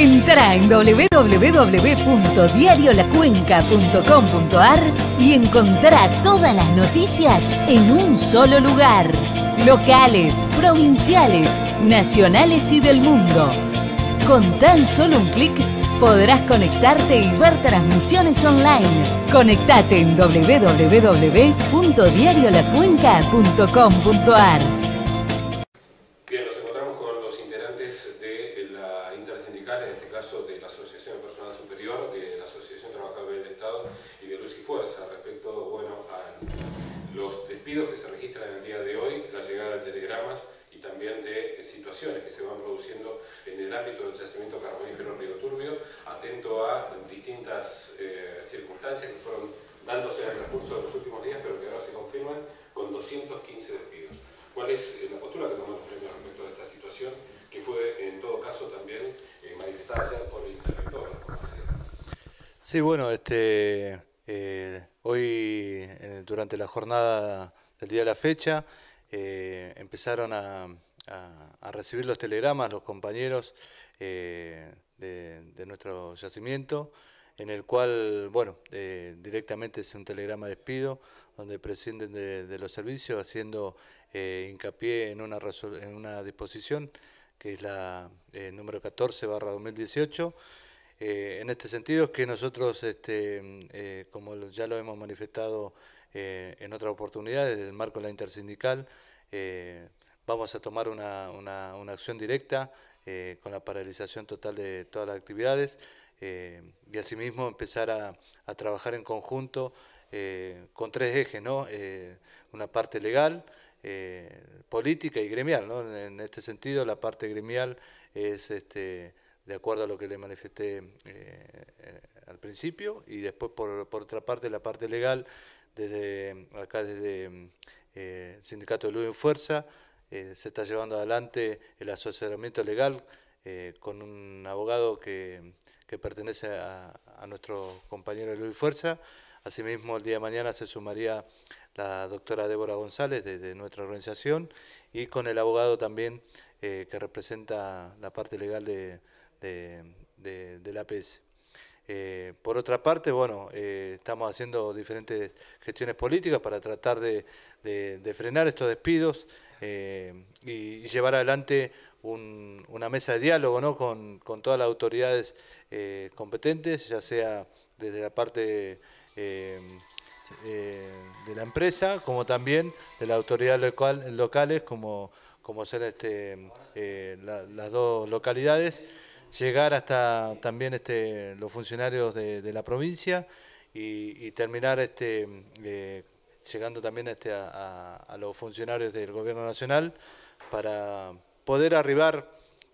Entra en www.diariolacuenca.com.ar y encontrá todas las noticias en un solo lugar. Locales, provinciales, nacionales y del mundo. Con tan solo un clic podrás conectarte y ver transmisiones online. Conectate en www.diariolacuenca.com.ar con los integrantes de la intersindical, en este caso de la Asociación de Personal Superior, de la Asociación Trabajadores del Estado y de Luz y Fuerza, respecto bueno, a los despidos que se registran en el día de hoy, la llegada de telegramas y también de situaciones que se van produciendo en el ámbito del yacimiento carbonífero Río Turbio, atento a distintas eh, circunstancias que fueron dándose en el transcurso de los últimos días, pero que ahora se confirman con 215 despidos. ¿Cuál es eh, la postura que tomamos Sí, bueno, este, eh, hoy durante la jornada del día de la fecha eh, empezaron a, recibir los telegramas los compañeros eh, de, nuestro yacimiento, en el cual, bueno, directamente es un telegrama de despido, donde prescinden de, los servicios, haciendo hincapié en una, en una disposición que es la número 14 barra 2018 eh, en este sentido es que nosotros, este, eh, como ya lo hemos manifestado eh, en otras oportunidades, desde el marco de la intersindical, vamos a tomar una, acción directa con la paralización total de todas las actividades y asimismo empezar a, trabajar en conjunto con tres ejes, ¿no? una parte legal, política y gremial. ¿no? En, en este sentido, la parte gremial es... Este, de acuerdo a lo que le manifesté eh, eh, al principio, y después por, otra parte la parte legal, desde acá desde eh, el Sindicato de Luz Fuerza, se está llevando adelante el asociamiento legal con un abogado que, pertenece a, nuestro compañero de Luz Fuerza. Asimismo, el día de mañana se sumaría la doctora Débora González desde nuestra organización y con el abogado también que representa la parte legal de, de, la PS eh, por otra parte, bueno, eh, estamos haciendo diferentes gestiones políticas para tratar de, frenar estos despidos eh, y, llevar adelante una mesa de diálogo con, todas las autoridades competentes, ya sea desde la parte de la empresa, como también de las autoridades locales, como, como ser este, las dos localidades llegar hasta también este, los funcionarios de, de la provincia y, terminar este, eh, llegando también este, a, los funcionarios del gobierno nacional para poder arribar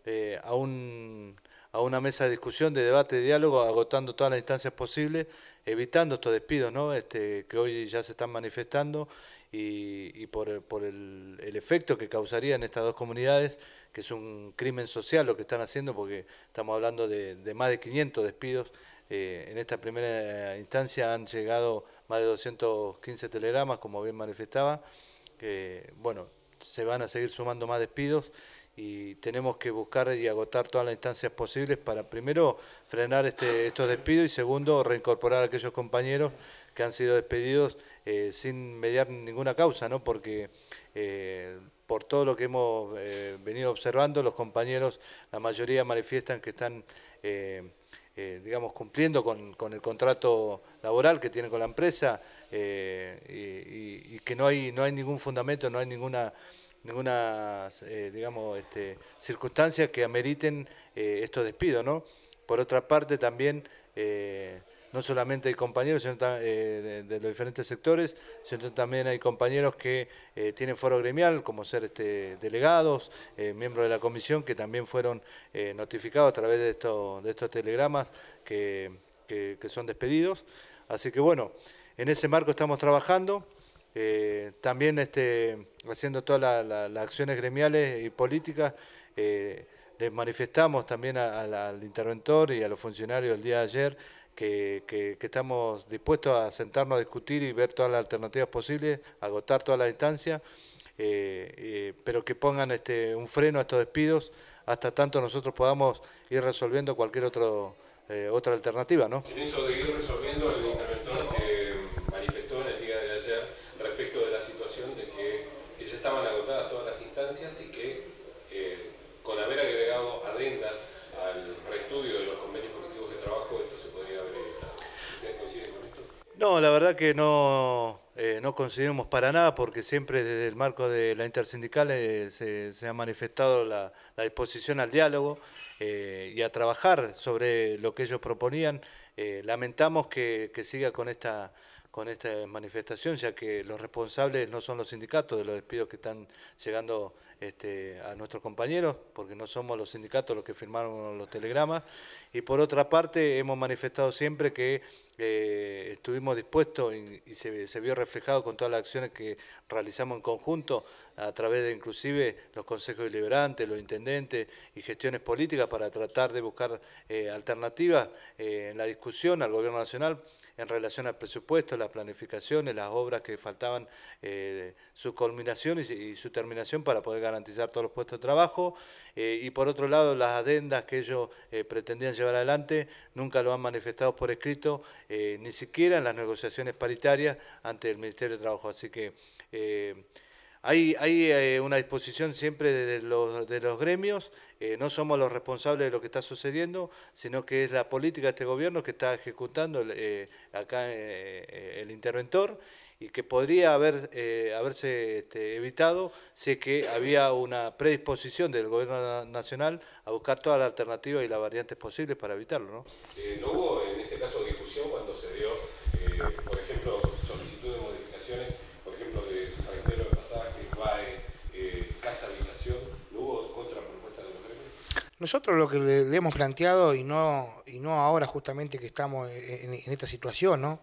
eh, a un a una mesa de discusión, de debate, de diálogo, agotando todas las instancias posibles, evitando estos despidos este, que hoy ya se están manifestando y, por, el, efecto que causaría en estas dos comunidades, que es un crimen social lo que están haciendo, porque estamos hablando de, más de 500 despidos. Eh, en esta primera instancia han llegado más de 215 telegramas, como bien manifestaba. bueno, se van a seguir sumando más despidos y tenemos que buscar y agotar todas las instancias posibles para primero frenar este, estos despidos y segundo reincorporar a aquellos compañeros que han sido despedidos eh, sin mediar ninguna causa, ¿no? porque eh, por todo lo que hemos eh, venido observando, los compañeros, la mayoría manifiestan que están... digamos, cumpliendo con, con, el contrato laboral que tienen con la empresa y, y, que no hay, no hay ningún fundamento, no hay ninguna ninguna, eh, digamos, este, circunstancias que ameriten eh, estos despidos, ¿no? Por otra parte, también, eh, no solamente hay compañeros eh, de, los diferentes sectores, sino también hay compañeros que tienen foro gremial, como ser este, delegados, miembros de la comisión, que también fueron notificados a través de, estos, de estos telegramas que son despedidos. Así que bueno, en ese marco estamos trabajando. Eh, también este, haciendo todas las acciones gremiales y políticas, eh, les manifestamos también al interventor y a los funcionarios el día de ayer que, estamos dispuestos a sentarnos a discutir y ver todas las alternativas posibles, agotar todas las instancias, eh, pero que pongan este, un freno a estos despidos hasta tanto nosotros podamos ir resolviendo cualquier otro, otra alternativa. ¿no? el haber agregado adendas al reestudio de los convenios colectivos de trabajo, esto se podría haber evitado. ¿Ustedes con esto? No, la verdad que no, eh, no para nada porque siempre desde el marco de la intersindical eh, se, ha manifestado la, disposición al diálogo eh, y a trabajar sobre lo que ellos proponían. Eh, lamentamos que, siga con esta con esta manifestación, ya que los responsables no son los sindicatos de los despidos que están llegando este, a nuestros compañeros, porque no somos los sindicatos los que firmaron los telegramas, y por otra parte hemos manifestado siempre que eh, estuvimos dispuestos y, se, vio reflejado con todas las acciones que realizamos en conjunto, a través de inclusive los consejos deliberantes, los intendentes y gestiones políticas para tratar de buscar eh, alternativas eh, en la discusión al gobierno nacional en relación al presupuesto, las planificaciones, las obras que faltaban eh, su culminación y, su terminación para poder garantizar todos los puestos de trabajo. Eh, y por otro lado, las adendas que ellos eh, pretendían llevar adelante nunca lo han manifestado por escrito, ni siquiera en las negociaciones paritarias ante el Ministerio de Trabajo. Así que hay, eh, una disposición siempre de los, de los gremios, eh, no somos los responsables de lo que está sucediendo, sino que es la política de este gobierno que está ejecutando eh, acá el interventor y que podría haber, haberse este, evitado si es que había una predisposición del gobierno nacional a buscar todas las alternativas y las variantes posibles para evitarlo. ¿no? ¿No hubo en este caso discusión cuando se dio, por ejemplo, solicitud de modificaciones? que va eh, eh, Casa Habitación, ¿no hubo contrapropuesta de Nosotros lo que le, hemos planteado, y no, y no ahora justamente que estamos e, e, en, esta situación,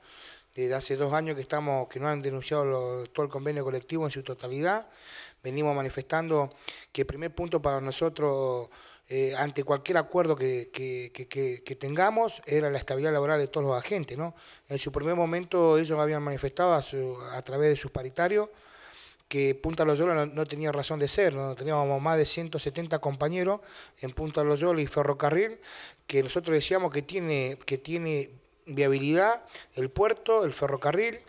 desde hace dos años que estamos, que no han denunciado todo el convenio colectivo en su totalidad. Venimos manifestando que el primer punto para nosotros, eh, ante cualquier acuerdo que, tengamos, era la estabilidad laboral de todos los agentes. ¿no? En su primer momento ellos habían manifestado a través de sus paritarios que Punta Loyola no, no, tenía razón de ser, ¿no? teníamos más de 170 compañeros en Punta Loyola y Ferrocarril, que nosotros decíamos que tiene, que tiene viabilidad el puerto, el ferrocarril,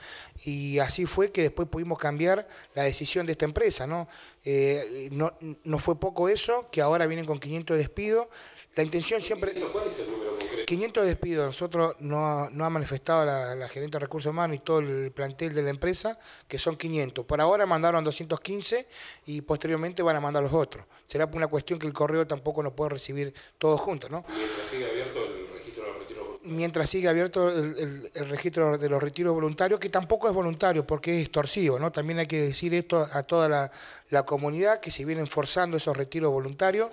y así fue que después pudimos cambiar la decisión de esta empresa. No, eh, no, no fue poco eso, que ahora vienen con 500 despidos, la intención siempre... ¿Cuál es el número concreto? 500 despidos. Nosotros no ha, manifestado la, gerente de recursos humanos y todo el plantel de la empresa que son 500. Por ahora mandaron 215 y posteriormente van a mandar los otros. Será por una cuestión que el correo tampoco nos puede recibir todos juntos, ¿no? Mientras sigue abierto el registro de los retiros voluntarios. Mientras sigue abierto el, registro de los retiros voluntarios, que tampoco es voluntario porque es extorsivo, ¿no? También hay que decir esto a toda la, la comunidad que se vienen forzando esos retiros voluntarios.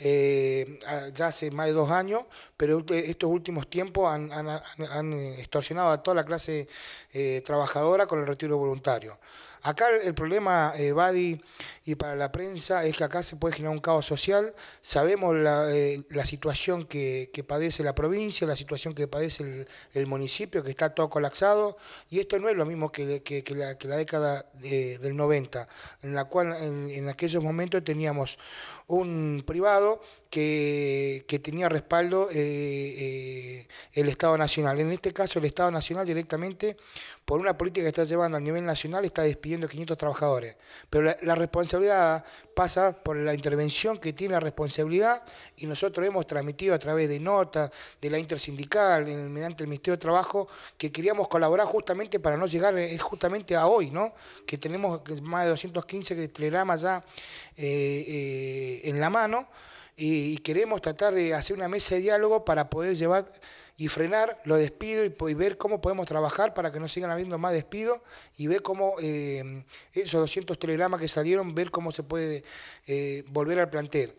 Eh, ya hace más de dos años, pero estos últimos tiempos han, eh, extorsionado a toda la clase eh, trabajadora con el retiro voluntario. Acá el problema, eh, Badi, y para la prensa, es que acá se puede generar un caos social. Sabemos la, eh, situación que, padece la provincia, la situación que padece el, municipio, que está todo colapsado, y esto no es lo mismo que, la, década del 90, en la cual en aquellos momentos teníamos un privado que, tenía respaldo eh, eh, el Estado Nacional. En este caso, el Estado Nacional directamente, por una política que está llevando a nivel nacional, está despidiendo 500 trabajadores. Pero la, responsabilidad pasa por la intervención que tiene la responsabilidad y nosotros hemos transmitido a través de notas, de la intersindical, mediante el Ministerio de Trabajo, que queríamos colaborar justamente para no llegar eh, justamente a hoy, ¿no? que tenemos más de 215 telegramas ya en la mano y, queremos tratar de hacer una mesa de diálogo para poder llevar y frenar los despidos y, ver cómo podemos trabajar para que no sigan habiendo más despidos y ver cómo eh, esos 200 telegramas que salieron, ver cómo se puede eh, volver al plantel.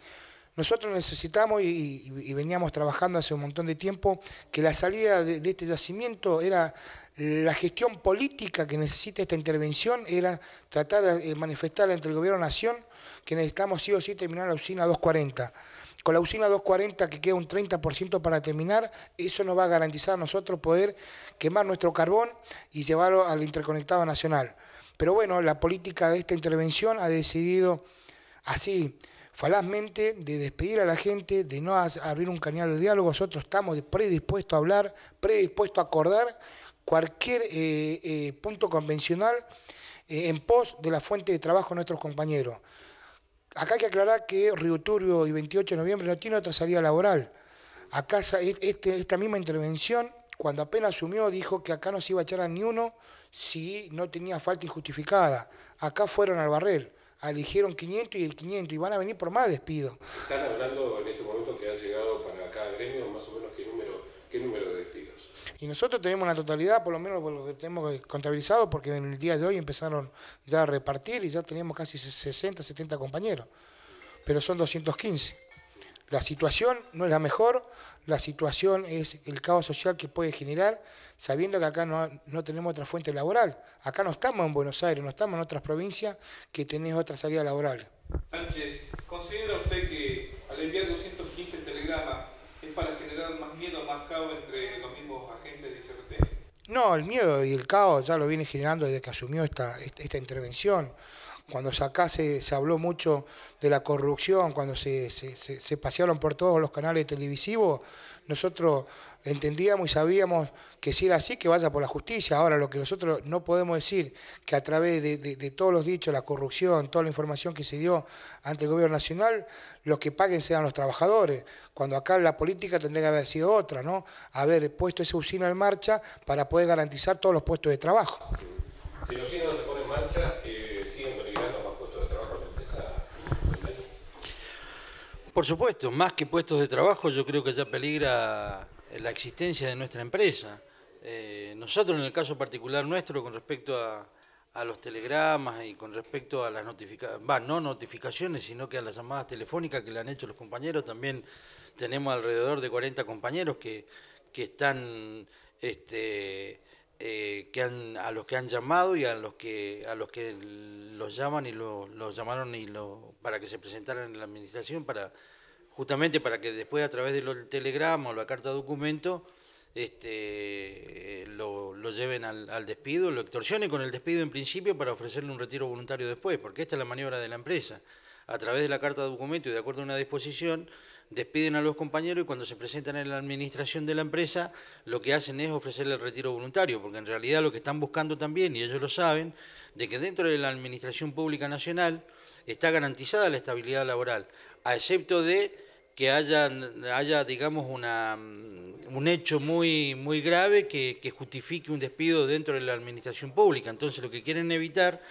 Nosotros necesitamos, y, veníamos trabajando hace un montón de tiempo, que la salida de, de, este yacimiento era la gestión política que necesita esta intervención, era tratar de eh, manifestarla entre el gobierno-nación que necesitamos sí o sí terminar la usina 240. Con la usina 240 que queda un 30% para terminar, eso nos va a garantizar a nosotros poder quemar nuestro carbón y llevarlo al interconectado nacional. Pero bueno, la política de esta intervención ha decidido así, falazmente, de despedir a la gente, de no abrir un canal de diálogo. Nosotros estamos predispuestos a hablar, predispuestos a acordar cualquier eh, eh, punto convencional eh, en pos de la fuente de trabajo de nuestros compañeros acá hay que aclarar que Río Turbio y 28 de noviembre no tiene otra salida laboral. Acá e, este, esta misma intervención, cuando apenas asumió, dijo que acá no se iba a echar a ni uno si no tenía falta injustificada. Acá fueron al barrel, eligieron 500 y el 500 y van a venir por más despido. Están hablando en este momento que han llegado para cada gremio más o menos qué número, qué número de y nosotros tenemos la totalidad, por lo menos lo que tenemos contabilizado, porque en el día de hoy empezaron ya a repartir y ya teníamos casi 60, 70 compañeros, pero son 215. La situación no es la mejor, la situación es el caos social que puede generar, sabiendo que acá no, tenemos otra fuente laboral. Acá no estamos en Buenos Aires, no estamos en otras provincias que tenés otra salida laboral. Sánchez, ¿considera usted que al enviar No, el miedo y el caos ya lo viene generando desde que asumió esta, esta intervención. Cuando acá se, habló mucho de la corrupción, cuando se, pasearon por todos los canales televisivos, nosotros entendíamos y sabíamos que si era así, que vaya por la justicia. Ahora, lo que nosotros no podemos decir, que a través de, todos los dichos, la corrupción, toda la información que se dio ante el gobierno nacional, los que paguen sean los trabajadores, cuando acá la política tendría que haber sido otra, ¿no? Haber puesto esa usina en marcha para poder garantizar todos los puestos de trabajo. Si Por supuesto, más que puestos de trabajo, yo creo que ya peligra la existencia de nuestra empresa. Eh, nosotros, en el caso particular nuestro, con respecto a, los telegramas y con respecto a las notificaciones, va, no notificaciones, sino que a las llamadas telefónicas que le han hecho los compañeros, también tenemos alrededor de 40 compañeros que, que están, este, eh, que a los que han llamado y a los que, a los que los llaman y los llamaron y lo, para que se presentaran en la administración, para, justamente para que después a través del telegrama o la carta de documento este, lo, lleven al, despido, lo extorsionen con el despido en principio para ofrecerle un retiro voluntario después, porque esta es la maniobra de la empresa. A través de la carta de documento y de acuerdo a una disposición, despiden a los compañeros y cuando se presentan en la administración de la empresa, lo que hacen es ofrecerle el retiro voluntario, porque en realidad lo que están buscando también, y ellos lo saben, de que dentro de la Administración Pública Nacional está garantizada la estabilidad laboral, a excepto de que haya, haya digamos, una, mm, un hecho muy, muy grave que, justifique un despido dentro de la Administración Pública. Entonces, lo que quieren evitar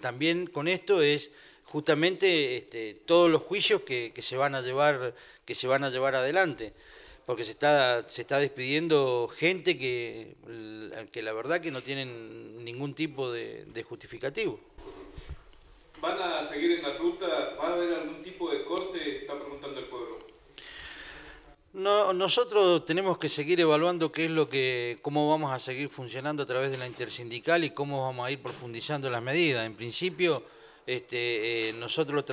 también con esto es justamente este, todos los juicios que, que, se van a llevar, que se van a llevar adelante, porque se está, se está despidiendo gente que, que la verdad que no tienen ningún tipo de, justificativo. ¿Van a seguir en la ruta? ¿Va a haber algún tipo de corte? Está preguntando el pueblo. No, nosotros tenemos que seguir evaluando qué es lo que, cómo vamos a seguir funcionando a través de la intersindical y cómo vamos a ir profundizando las medidas. En principio, este, eh, nosotros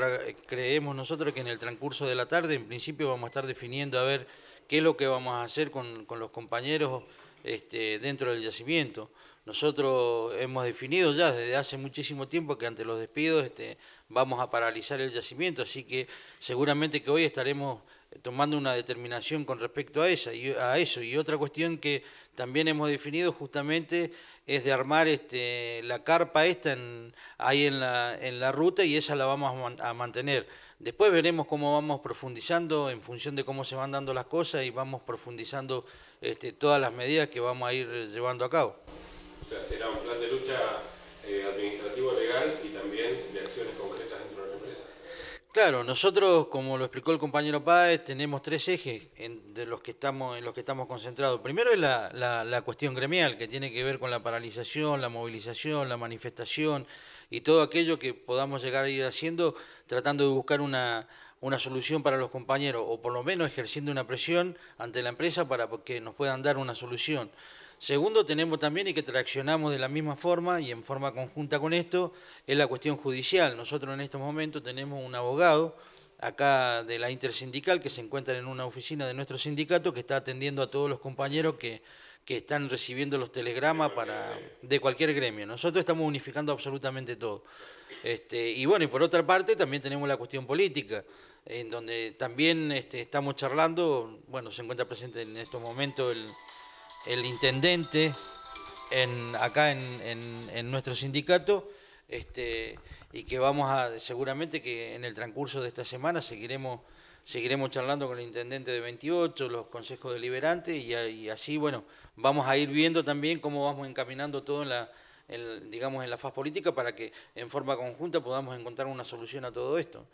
creemos nosotros que en el transcurso de la tarde, en principio, vamos a estar definiendo a ver qué es lo que vamos a hacer con, los compañeros este, dentro del yacimiento. Nosotros hemos definido ya desde hace muchísimo tiempo que ante los despidos este, vamos a paralizar el yacimiento, así que seguramente que hoy estaremos tomando una determinación con respecto a, esa, y, a eso. Y otra cuestión que también hemos definido justamente es de armar este, la carpa esta ahí en la, en la ruta y esa la vamos a, mantener. Después veremos cómo vamos profundizando en función de cómo se van dando las cosas y vamos profundizando este, todas las medidas que vamos a ir llevando a cabo. O sea, será un plan de lucha eh, administrativo legal y también de acciones concretas. Claro, nosotros, como lo explicó el compañero Páez, tenemos tres ejes en, de los que estamos, en los que estamos concentrados. Primero es la, la, la, cuestión gremial, que tiene que ver con la paralización, la movilización, la manifestación y todo aquello que podamos llegar a ir haciendo tratando de buscar una, una solución para los compañeros o por lo menos ejerciendo una presión ante la empresa para que nos puedan dar una solución. Segundo, tenemos también y que traccionamos de la misma forma y en forma conjunta con esto, es la cuestión judicial. Nosotros en estos momentos tenemos un abogado acá de la intersindical que se encuentra en una oficina de nuestro sindicato que está atendiendo a todos los compañeros que, están recibiendo los telegramas de para, de cualquier gremio. Nosotros estamos unificando absolutamente todo. Este, y bueno, y por otra parte también tenemos la cuestión política en donde también este, estamos charlando, bueno, se encuentra presente en estos momentos el, el intendente en, acá en, nuestro sindicato este, y que vamos a, seguramente que en el transcurso de esta semana seguiremos, seguiremos charlando con el intendente de 28, los consejos deliberantes y, así, bueno, vamos a ir viendo también cómo vamos encaminando todo en la, digamos, en la faz política para que en forma conjunta podamos encontrar una solución a todo esto.